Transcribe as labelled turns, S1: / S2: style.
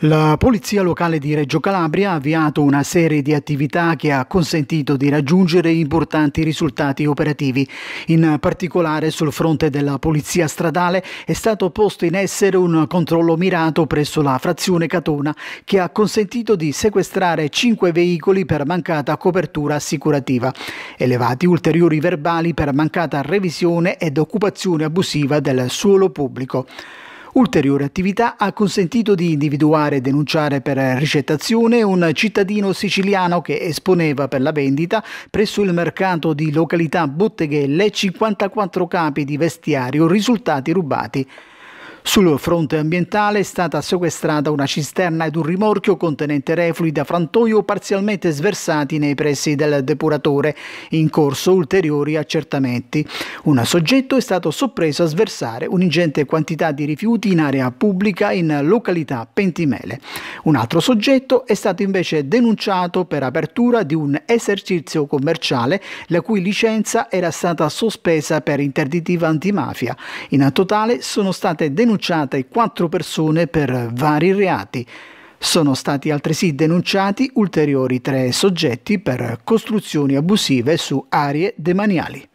S1: La Polizia Locale di Reggio Calabria ha avviato una serie di attività che ha consentito di raggiungere importanti risultati operativi. In particolare sul fronte della Polizia Stradale è stato posto in essere un controllo mirato presso la frazione Catona che ha consentito di sequestrare cinque veicoli per mancata copertura assicurativa, elevati ulteriori verbali per mancata revisione ed occupazione abusiva del suolo pubblico. Ulteriore attività ha consentito di individuare e denunciare per ricettazione un cittadino siciliano che esponeva per la vendita presso il mercato di località Botteghelle 54 capi di vestiario risultati rubati. Sul fronte ambientale è stata sequestrata una cisterna ed un rimorchio contenente reflui da frantoio parzialmente sversati nei pressi del depuratore, in corso ulteriori accertamenti. Un soggetto è stato soppreso a sversare un'ingente quantità di rifiuti in area pubblica in località Pentimele. Un altro soggetto è stato invece denunciato per apertura di un esercizio commerciale la cui licenza era stata sospesa per interditiva antimafia. In totale sono state denunciate quattro persone per vari reati. Sono stati altresì denunciati ulteriori tre soggetti per costruzioni abusive su aree demaniali.